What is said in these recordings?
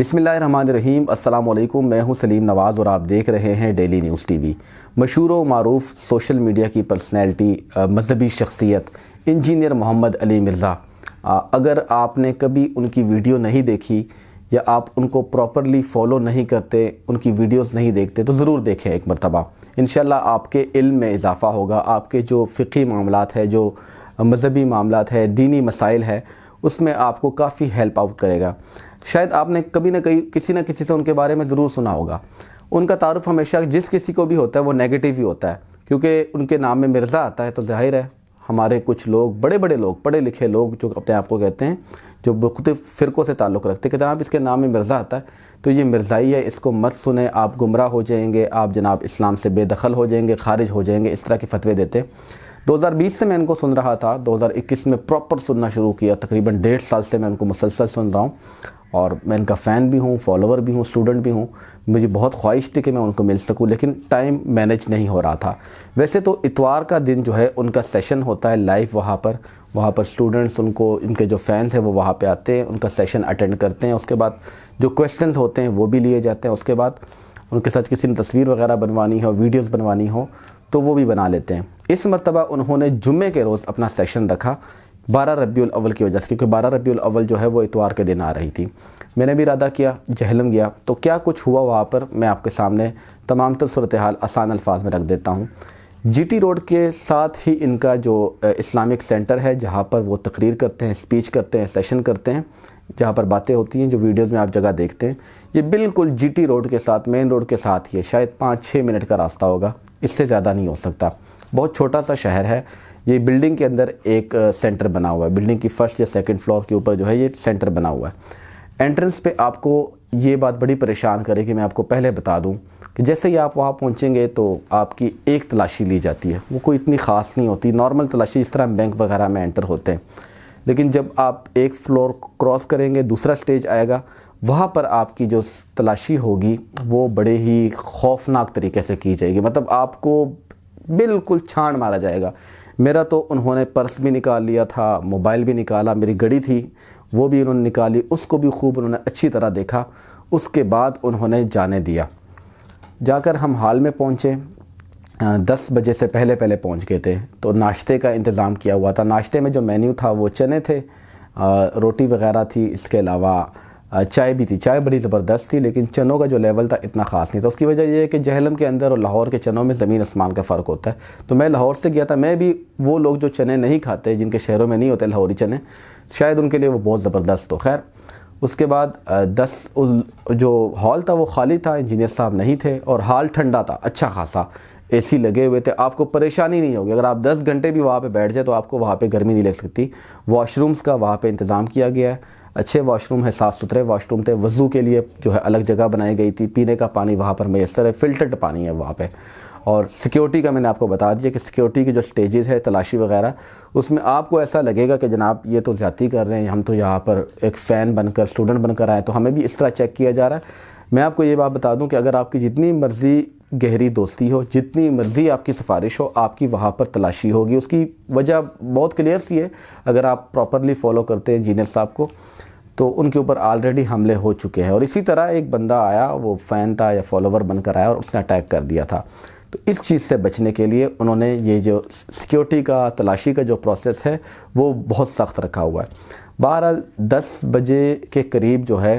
बिसमीम अल्लाम मैं हूं सलीम नवाज़ और आप देख रहे हैं डेली न्यूज़ टीवी मशहूर व मरूफ सोशल मीडिया की पर्सनैलिटी मजहबी शख्सियत इंजीनियर मोहम्मद अली मिर्ज़ा अगर आपने कभी उनकी वीडियो नहीं देखी या आप उनको प्रॉपरली फॉलो नहीं करते उनकी वीडियोस नहीं देखते तो ज़रूर देखें एक मरतबा इन आपके इल्म में इजाफ़ा होगा आपके जो फ़िकी मामला है जो मजहबी मामला है दीनी मसाइल है उसमें आपको काफ़ी हेल्प आउट करेगा शायद आपने कभी ना कहीं किसी ना किसी से उनके बारे में ज़रूर सुना होगा उनका तारुफ हमेशा जिस किसी को भी होता है वो नेगेटिव ही होता है क्योंकि उनके नाम में मिर्ज़ा आता है तो जाहिर है हमारे कुछ लोग बड़े बड़े लोग पढ़े लिखे लोग जो अपने आप को कहते हैं जो मुख्तु फ़िरक़ों से ताल्लुक़ रखते हैं कि जनाब इसके नाम में मिर्ज़ा आता है तो ये मिर्ज़ाई है इसको मत सुने आप गुमराह हो जाएंगे आप जनाब इस्लाम से बेदखल हो जाएंगे खारिज हो जाएंगे इस तरह के फतवे देते 2020 से मैं इनको सुन रहा था 2021 में प्रॉपर सुनना शुरू किया तकरीबन डेढ़ साल से मैं उनको मुसलसल सुन रहा हूँ और मैं इनका फ़ैन भी हूँ फॉलोवर भी हूँ स्टूडेंट भी हूँ मुझे बहुत ख्वाहिश थी कि मैं उनको मिल सकूँ लेकिन टाइम मैनेज नहीं हो रहा था वैसे तो इतवार का दिन जो है उनका सेशन होता है लाइव वहाँ पर वहाँ पर स्टूडेंट्स उनको उनके जो फैंस हैं वो वहाँ पे आते हैं उनका सेशन अटेंड करते हैं उसके बाद जो क्वेश्चंस होते हैं वो भी लिए जाते हैं उसके बाद उनके साथ किसी ने तस्वीर वगैरह बनवानी हो वीडियोस बनवानी हो तो वो भी बना लेते हैं इस मरतबा उन्होंने जुम्मे के रोज़ अपना सेशन रखा बारह रबी अव्वल की वजह से क्योंकि बारह रबी अव्वल जो है वो इतवार के दिन आ रही थी मैंने भी इरादा किया जहलम गया तो क्या कुछ हुआ वहाँ पर मैं आपके सामने तमाम तर सूरत हाल आसान अल्फाज में रख देता हूँ टी रोड के साथ ही इनका जो इस्लामिक सेंटर है जहाँ पर वो तकरीर करते हैं स्पीच करते हैं सेशन करते हैं जहाँ पर बातें होती हैं जो वीडियोज़ में आप जगह देखते हैं ये बिल्कुल जीटी रोड के साथ मेन रोड के साथ ही है शायद पाँच छः मिनट का रास्ता होगा इससे ज़्यादा नहीं हो सकता बहुत छोटा सा शहर है ये बिल्डिंग के अंदर एक सेंटर बना हुआ है बिल्डिंग की फर्स्ट या सेकंड फ्लोर के ऊपर जो है ये सेंटर बना हुआ है एंट्रेंस पे आपको ये बात बड़ी परेशान करे कि मैं आपको पहले बता दूं कि जैसे ही आप वहाँ पहुँचेंगे तो आपकी एक तलाशी ली जाती है वो कोई इतनी ख़ास नहीं होती नॉर्मल तलाशी इस तरह बैंक वगैरह में एंटर होते हैं लेकिन जब आप एक फ्लोर क्रॉस करेंगे दूसरा स्टेज आएगा वहाँ पर आपकी जो तलाशी होगी वो बड़े ही खौफनाक तरीके से की जाएगी मतलब आपको बिल्कुल छाण मारा जाएगा मेरा तो उन्होंने पर्स भी निकाल लिया था मोबाइल भी निकाला मेरी घड़ी थी वो भी उन्होंने निकाली उसको भी खूब उन्होंने अच्छी तरह देखा उसके बाद उन्होंने जाने दिया जाकर हम हाल में पहुँचे दस बजे से पहले पहले पहुँच गए थे तो नाश्ते का इंतज़ाम किया हुआ था नाश्ते में जो मेन्यू था वो चने थे रोटी वगैरह थी इसके अलावा चाय भी थी चाय बड़ी ज़बरदस्त थी लेकिन चनों का जो लेवल था इतना ख़ास नहीं था उसकी वजह यह है कि जहलम के अंदर और लाहौर के चनों में ज़मीन आसमान का फ़र्क होता है तो मैं लाहौर से गया था मैं भी वो लोग जो चने नहीं खाते जिनके शहरों में नहीं होते लाहौरी चने शायद उनके लिए वो बहुत ज़बरदस्त हो खैर उसके बाद दस जो हॉल था वो खाली था इंजीनियर साहब नहीं थे और हाल ठंडा था अच्छा खासा सी लगे हुए थे आपको परेशानी नहीं होगी अगर आप 10 घंटे भी वहाँ पे बैठ जाए तो आपको वहाँ पे गर्मी नहीं लग सकती वॉशरूम्स का वहाँ पे इंतज़ाम किया गया है अच्छे वाशरूम है साफ़ सुथरे वाशरूम थे वज़ू के लिए जो है अलग जगह बनाई गई थी पीने का पानी वहाँ पर मैसर है फ़िल्टर्ड पानी है वहाँ पर और सिक्योरिटी का मैंने आपको बता दिया कि सिक्योरिटी की जो स्टेजेस है तलाशी वगैरह उसमें आपको ऐसा लगेगा कि जनाब ये तो ज़्यादा कर रहे हैं हम तो यहाँ पर एक फ़ैन बनकर स्टूडेंट बनकर आए तो हमें भी इस तरह चेक किया जा रहा है मैं आपको ये बात बता दूं कि अगर आपकी जितनी मर्ज़ी गहरी दोस्ती हो जितनी मर्ज़ी आपकी सिफारिश हो आपकी वहाँ पर तलाशी होगी उसकी वजह बहुत क्लियर सी है अगर आप प्रॉपरली फॉलो करते हैं इंजीनियर साहब को तो उनके ऊपर ऑलरेडी हमले हो चुके हैं और इसी तरह एक बंदा आया वो फ़ैन था या फॉलोवर बनकर आया और उसने अटैक कर दिया था तो इस चीज़ से बचने के लिए उन्होंने ये जो सिक्योरिटी का तलाशी का जो प्रोसेस है वो बहुत सख्त रखा हुआ है बहरहाल दस बजे के करीब जो है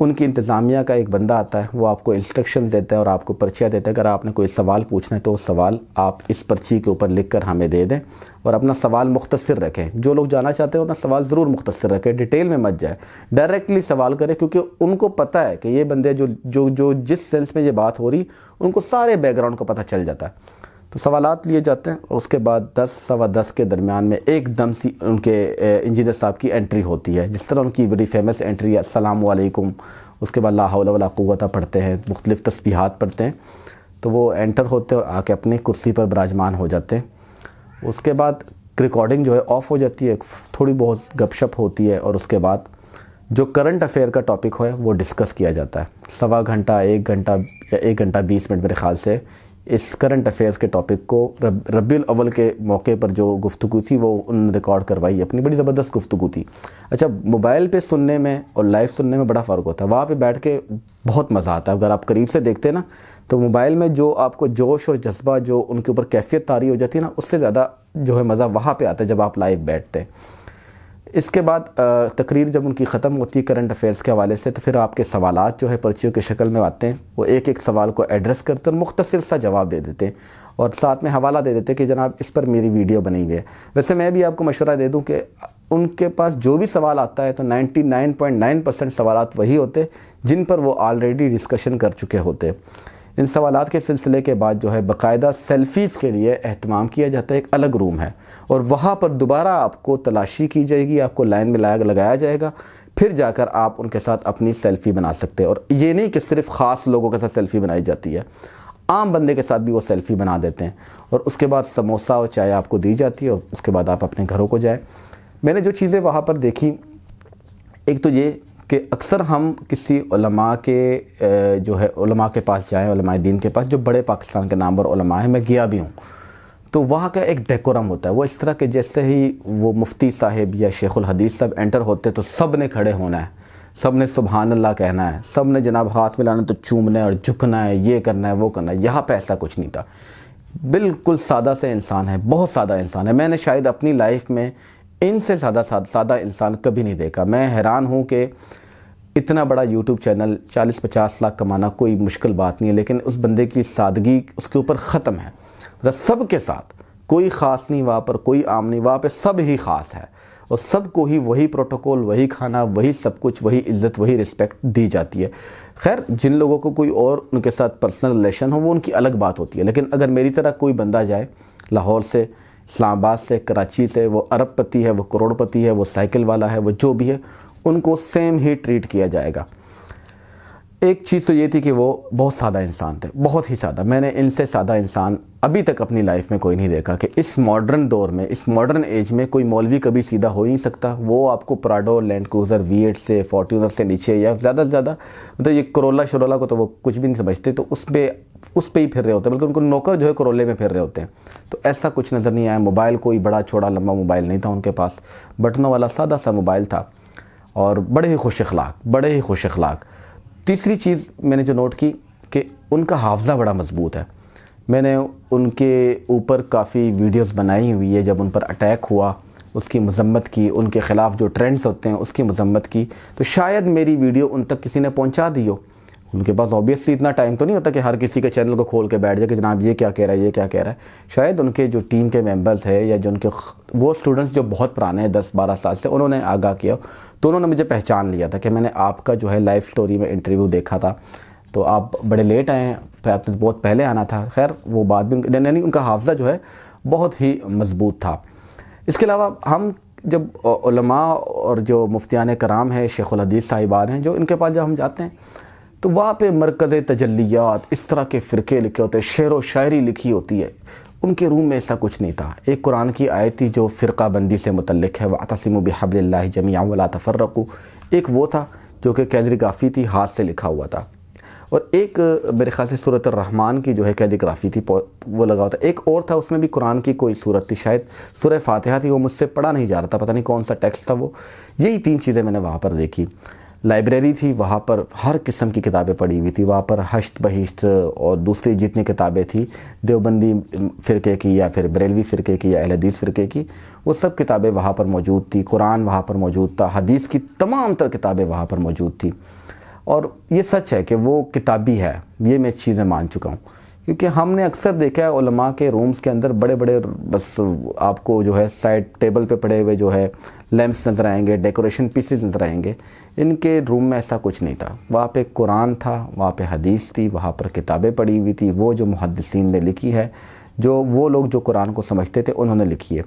उनकी इंतज़ामिया का एक बंदा आता है वो आपको इंस्ट्रक्शन देता है और आपको पर्चिया देता है अगर आपने कोई सवाल पूछना है तो सवाल आप इस पर्ची के ऊपर लिख कर हमें दे दें और अपना सवाल मुख्तर रखें जो लोग जाना चाहते हैं अपना सवाल ज़रूर मुख्तर रखें डिटेल में मत जाए डायरेक्टली सवाल करें क्योंकि उनको पता है कि ये बंदे जो जो जो जिस सेंस में ये बात हो रही उनको सारे बैकग्राउंड का पता चल जाता है तो सवाल लिए जाते हैं उसके बाद दस सवा दस के दरमियान में एकदम सी उनके इंजीनियर साहब की एंट्री होती है जिस तरह उनकी बड़ी फेमस एंट्री है असलकुम उसके बाद लाहौल क़वत पढ़ते हैं मुख्तलिफ़ तस्बीहात पढ़ते हैं तो वो एंटर होते हैं और आके अपनी कुर्सी पर बराजमान हो जाते हैं उसके बाद रिकॉर्डिंग जो है ऑफ़ हो जाती है थोड़ी बहुत गपशप होती है और उसके बाद जो करंट अफेयर का टॉपिक है वो डिस्कस किया जाता है सवा घंटा एक घंटा या एक घंटा बीस मिनट मेरे ख्याल से इस करंट अफेयर्स के टॉपिक को रब, अवल अव्वल के मौके पर जो गुफ्तु थी वो उन रिकॉर्ड करवाई अपनी बड़ी ज़बरदस्त गुफ्तु थी अच्छा मोबाइल पे सुनने में और लाइव सुनने में बड़ा फ़र्क होता है वहाँ पे बैठ के बहुत मज़ा आता है अगर आप करीब से देखते हैं ना तो मोबाइल में जो आपको जोश और जज्बा जो उनके ऊपर कैफियत तारी हो जाती है ना उससे ज़्यादा जो है मज़ा वहाँ पर आता है जब आप लाइव बैठते हैं इसके बाद तकरीर जब उनकी ख़त्म होती है करंट अफेयर्स के हवाले से तो फिर आपके सवाल जो है पर्चियों के शक्ल में आते हैं वो एक एक सवाल को एड्रेस करते हैं और मुख्तर सा जवाब दे देते हैं और साथ में हवाला दे देते हैं कि जनाब इस पर मेरी वीडियो बनी हुई है वैसे मैं भी आपको मशवरा दे दूँ कि उनके पास जो भी सवाल आता है तो 99.9 परसेंट सवाल वही होते जिन पर वो ऑलरेडी डिस्कशन कर चुके होते इन सवाल के सिलसिले के बाद जो है बाकायदा सेल्फ़ीज़ के लिए अहतमाम किया जाता है एक अलग रूम है और वहाँ पर दोबारा आपको तलाशी की जाएगी आपको लाइन में लाया लगाया जाएगा फिर जाकर आप उनके साथ अपनी सेल्फ़ी बना सकते हैं और ये नहीं कि सिर्फ ख़ास लोगों के साथ सेल्फ़ी बनाई जाती है आम बंदे के साथ भी वो सेल्फ़ी बना देते हैं और उसके बाद समोसा और चाय आपको दी जाती है और उसके बाद आप अपने घरों को जाएँ मैंने जो चीज़ें वहाँ पर देखी एक तो ये कि अक्सर हम किसी उलमा के जो है उलमा के पास जाएँ दीन के पास जो बड़े पाकिस्तान के नाम उलमा हैं मैं गया भी हूँ तो वहाँ का एक डेकोरम होता है वो इस तरह के जैसे ही वो मुफ्ती साहिब या शेखुल हदीस साहब एंटर होते तो सब ने खड़े होना है सब ने सुबहान अल्लाह कहना है सब ने जनाब हाथ मिलाना तो चूमना है और झुकना है ये करना है वो करना है यहाँ पर ऐसा कुछ नहीं था बिल्कुल सादा से इंसान है बहुत सादा इंसान है मैंने शायद अपनी लाइफ में इनसे सादा सादा इंसान कभी नहीं देखा मैं हैरान हूँ कि इतना बड़ा यूट्यूब चैनल 40-50 लाख कमाना कोई मुश्किल बात नहीं है लेकिन उस बंदे की सादगी उसके ऊपर ख़त्म है मतलब सब के साथ कोई ख़ास नहीं वहाँ पर कोई आम नहीं वहाँ पर सब ही ख़ास है और सब को ही वही प्रोटोकॉल वही खाना वही सब कुछ वही इज्जत वही रिस्पेक्ट दी जाती है खैर जिन लोगों को कोई और उनके साथ पर्सनल रिलेशन हो वो उनकी अलग बात होती है लेकिन अगर मेरी तरह कोई बंदा जाए लाहौर से इस्लामाबाद से कराची से वो अरबपति है वो करोड़पति है वो साइकिल वाला है वो जो भी है उनको सेम ही ट्रीट किया जाएगा एक चीज़ तो ये थी कि वो बहुत सादा इंसान थे बहुत ही सादा मैंने इनसे सादा इंसान अभी तक अपनी लाइफ में कोई नहीं देखा कि इस मॉडर्न दौर में इस मॉडर्न एज में कोई मौलवी कभी सीधा हो ही नहीं सकता वो आपको प्राडो लैंड क्रूज़र वी से फॉर्च्यूनर से नीचे या ज़्यादा से ज़्यादा मतलब ये करोला शरोला को तो वो कुछ भी नहीं समझते तो उस पर उस पर ही फिर रहे होते हैं बल्कि उनको नौकर जो है करोले में फिर रहे होते हैं तो ऐसा कुछ नज़र नहीं आया मोबाइल कोई बड़ा छोड़ा लंबा मोबाइल नहीं था उनके पास बटनों वाला सादा सा मोबाइल था और बड़े ही खुश अखलाक बड़े ही खुश अखलाक तीसरी चीज़ मैंने जो नोट की कि उनका हाफजा बड़ा मजबूत है मैंने उनके ऊपर काफ़ी वीडियोस बनाई हुई है जब उन पर अटैक हुआ उसकी मजम्मत की उनके ख़िलाफ़ जो ट्रेंड्स होते हैं उसकी मजम्मत की तो शायद मेरी वीडियो उन तक किसी ने पहुंचा दी हो उनके पास ऑब्वियसली इतना टाइम तो नहीं होता कि हर किसी के चैनल को खोल के बैठ जाए कि जनाब ये क्या कह रहा है ये क्या कह रहा है शायद उनके जो टीम के मेंबर्स हैं या जो उनके वो स्टूडेंट्स जो बहुत पुराने हैं दस बारह साल से उन्होंने आगाह किया तो उन्होंने मुझे पहचान लिया था कि मैंने आपका जो है लाइफ स्टोरी में इंटरव्यू देखा था तो आप बड़े लेट आए तो आपने तो बहुत पहले आना था खैर वो बात भी यानी उनका हाफजा जो है बहुत ही मजबूत था इसके अलावा हम जब उलमा और जो मुफ्तियान कराम हैं शेख हदीस साहिबान हैं जो इनके पास जब हम जाते हैं तो वहाँ पे मरकज़ तजलियात इस तरह के फ़िरके लिखे होते शेर व शायरी लिखी होती है उनके रूम में ऐसा कुछ नहीं था एक कुरान की आयत थी जो फ़िरका बंदी से मतलब है वातसिम बहबल्ला जमिया वला तफरकू एक वो था जो कि कैलिग्राफी थी हाथ से लिखा हुआ था और एक मेरे ख्याल से सूरत रहमान की जो है कैलिग्राफी थी वो लगा हुआ था एक और था उसमें भी कुरान की कोई सूरत थी शायद सूर्य फातहा थी वो मुझसे पढ़ा नहीं जा रहा था पता नहीं कौन सा टेक्स्ट था वो यही तीन चीज़ें मैंने वहाँ पर देखी लाइब्रेरी थी वहाँ पर हर किस्म की किताबें पढ़ी हुई थी वहाँ पर हश्त बहिश्त और दूसरी जितनी किताबें थी देवबंदी फ़िरके की या फिर बरेलवी फ़िरके की या अहदीस फ़िरके की वो सब किताबें वहाँ पर मौजूद थी कुरान वहाँ पर मौजूद था हदीस की तमाम तर किताबें वहाँ पर मौजूद थी और ये सच है कि वो किताबी है ये मैं चीज़ें मान चुका हूँ क्योंकि हमने अक्सर देखा है उलमा के रूम्स के अंदर बड़े बड़े बस आपको जो है साइड टेबल पे पड़े हुए जो है लैंप्स नज़र आएंगे डेकोरेशन पीसेज नज़र आएंगे इनके रूम में ऐसा कुछ नहीं था वहाँ पे कुरान था वहाँ पे हदीस थी वहाँ पर किताबें पड़ी हुई थी वो जो मुहदसिन ने लिखी है जो वो लोग जो कुरान को समझते थे उन्होंने लिखी है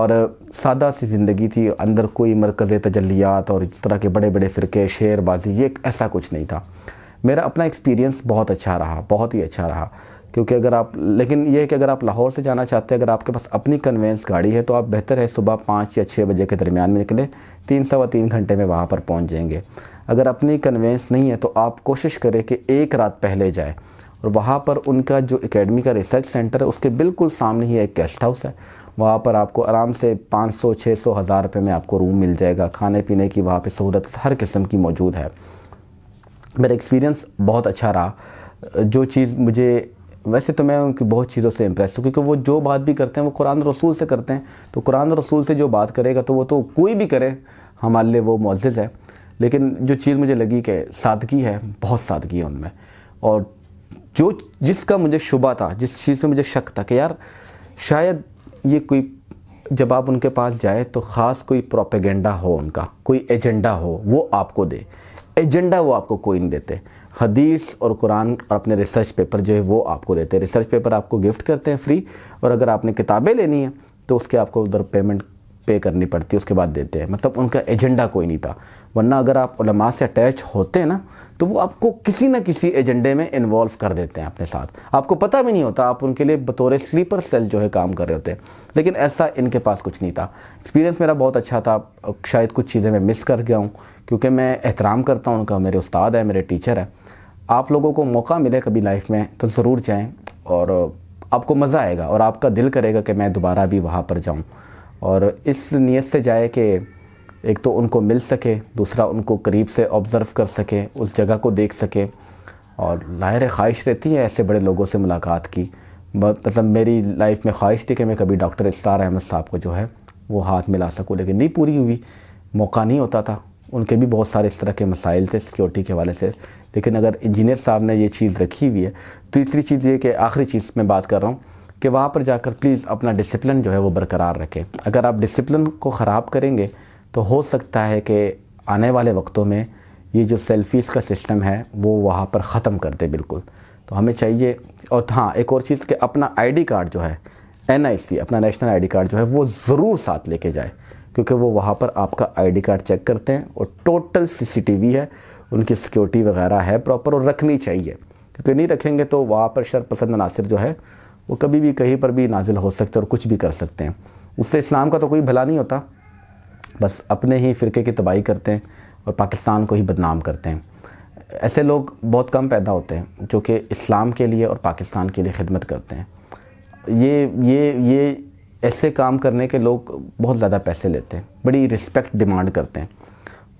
और सादा सी ज़िंदगी थी अंदर कोई मरकज़ तजलियात और इस तरह के बड़े बड़े फ़िरके शेरबाजी ये ऐसा कुछ नहीं था मेरा अपना एक्सपीरियंस बहुत अच्छा रहा बहुत ही अच्छा रहा क्योंकि अगर आप लेकिन ये है कि अगर आप लाहौर से जाना चाहते हैं अगर आपके पास अपनी कन्वेंस गाड़ी है तो आप बेहतर है सुबह पाँच या छः बजे के दरमियान में निकलें तीन सवा तीन घंटे में वहाँ पर पहुँच जाएंगे अगर अपनी कन्वेंस नहीं है तो आप कोशिश करें कि एक रात पहले जाए और वहाँ पर उनका जो एकेडमी का रिसर्च सेंटर है उसके बिल्कुल सामने ही एक गेस्ट हाउस है वहाँ पर आपको आराम से 500 600 हज़ार रुपये में आपको रूम मिल जाएगा खाने पीने की वहाँ पर सहूलत हर किस्म की मौजूद है मेरा एक्सपीरियंस बहुत अच्छा रहा जो चीज़ मुझे वैसे तो मैं उनकी बहुत चीज़ों से इम्प्रेस हूँ क्योंकि वो जो बात भी करते हैं वो कुरान रसूल से करते हैं तो कुरान रसूल से जो बात करेगा तो वो तो कोई भी करे हमारे लिए वो मोज़ है लेकिन जो चीज़ मुझे लगी कि सादगी है बहुत सादगी है उनमें और जो जिसका मुझे शुबा था जिस चीज़ में मुझे शक था कि यार शायद ये कोई जब आप उनके पास जाए तो ख़ास कोई प्रोपेगेंडा हो उनका कोई एजेंडा हो वो आपको दे एजेंडा वो आपको कोई नहीं देते हदीस और कुरान और अपने रिसर्च पेपर जो है वो आपको देते हैं रिसर्च पेपर आपको गिफ्ट करते हैं फ्री और अगर आपने किताबें लेनी है तो उसके आपको उधर पेमेंट पे करनी पड़ती है उसके बाद देते हैं मतलब उनका एजेंडा कोई नहीं था वरना अगर आप उलमा से अटैच होते हैं ना तो वो आपको किसी ना किसी एजेंडे में इन्वॉल्व कर देते हैं अपने साथ आपको पता भी नहीं होता आप उनके लिए बतौर स्लीपर सेल जो है काम कर रहे होते हैं लेकिन ऐसा इनके पास कुछ नहीं था एक्सपीरियंस मेरा बहुत अच्छा था शायद कुछ चीज़ें मैं मिस कर गया हूँ क्योंकि मैं एहतराम करता हूँ उनका मेरे उस्ताद है मेरे टीचर है आप लोगों को मौका मिले कभी लाइफ में तो ज़रूर जाएँ और आपको मज़ा आएगा और आपका दिल करेगा कि मैं दोबारा भी वहाँ पर जाऊँ और इस नीयत से जाए कि एक तो उनको मिल सके दूसरा उनको करीब से ऑब्ज़र्व कर सके उस जगह को देख सके और लाहिर ख्वाहिश रहती है ऐसे बड़े लोगों से मुलाकात की मतलब मेरी लाइफ में ख्वाहिश थी कि मैं कभी डॉक्टर इसरार अहमद साहब को जो है वो हाथ मिला सकूँ लेकिन नहीं पूरी हुई मौका नहीं होता था उनके भी बहुत सारे इस तरह के मसाइल थे सिक्योरिटी के हवाले से लेकिन अगर इंजीनियर साहब ने ये चीज़ रखी हुई है तीसरी चीज़ ये कि आखिरी चीज़ मैं बात कर रहा हूँ कि वहाँ पर जाकर प्लीज़ अपना डिसिप्लिन जो है वो बरकरार रखें अगर आप डिसिप्लिन को ख़राब करेंगे तो हो सकता है कि आने वाले वक्तों में ये जो सेल्फीज़ का सिस्टम है वो वहाँ पर ख़त्म कर दे बिल्कुल तो हमें चाहिए और हाँ एक और चीज़ कि अपना आईडी कार्ड जो है एन अपना नेशनल आईडी कार्ड जो है वो ज़रूर साथ लेके जाए क्योंकि वो वहाँ पर आपका आईडी कार्ड चेक करते हैं और टोटल सीसीटीवी है उनकी सिक्योरिटी वगैरह है प्रॉपर और रखनी चाहिए क्योंकि नहीं रखेंगे तो वहाँ पर शर पसंद अनासर जो है वो कभी भी कहीं पर भी नाजिल हो सकते हैं और कुछ भी कर सकते हैं उससे इस्लाम का तो कोई भला नहीं होता बस अपने ही फ़िरके की तबाही करते हैं और पाकिस्तान को ही बदनाम करते हैं ऐसे लोग बहुत कम पैदा होते हैं जो कि इस्लाम के लिए और पाकिस्तान के लिए खिदमत करते हैं ये ये ये ऐसे काम करने के लोग बहुत ज़्यादा पैसे लेते हैं बड़ी रिस्पेक्ट डिमांड करते हैं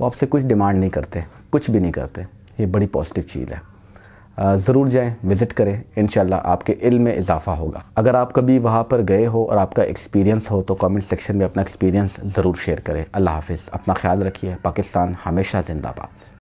वो आपसे कुछ डिमांड नहीं करते कुछ भी नहीं करते ये बड़ी पॉजिटिव चीज़ है ज़रूर जाएं विज़िट करें इन आपके इल में इजाफ़ा होगा अगर आप कभी वहाँ पर गए हो और आपका एक्सपीरियंस हो तो कमेंट सेक्शन में अपना एक्सपीरियंस ज़रूर शेयर करें अल्लाह हाफिज़ अपना ख्याल रखिए पाकिस्तान हमेशा जिंदाबाद